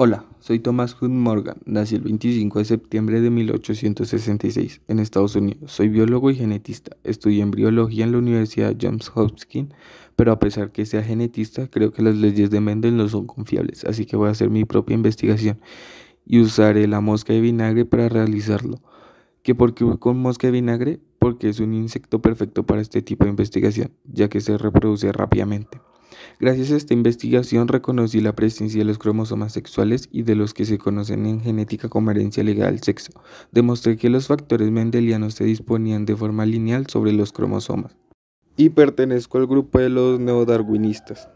Hola, soy Thomas Hood Morgan, nací el 25 de septiembre de 1866 en Estados Unidos. Soy biólogo y genetista. Estudié embriología en la Universidad James Hopkins, pero a pesar que sea genetista, creo que las leyes de Mendel no son confiables, así que voy a hacer mi propia investigación y usaré la mosca de vinagre para realizarlo. ¿Que por qué con mosca de vinagre? Porque es un insecto perfecto para este tipo de investigación, ya que se reproduce rápidamente. Gracias a esta investigación reconocí la presencia de los cromosomas sexuales y de los que se conocen en genética como herencia ligada al sexo. Demostré que los factores mendelianos se disponían de forma lineal sobre los cromosomas. Y pertenezco al grupo de los neodarwinistas.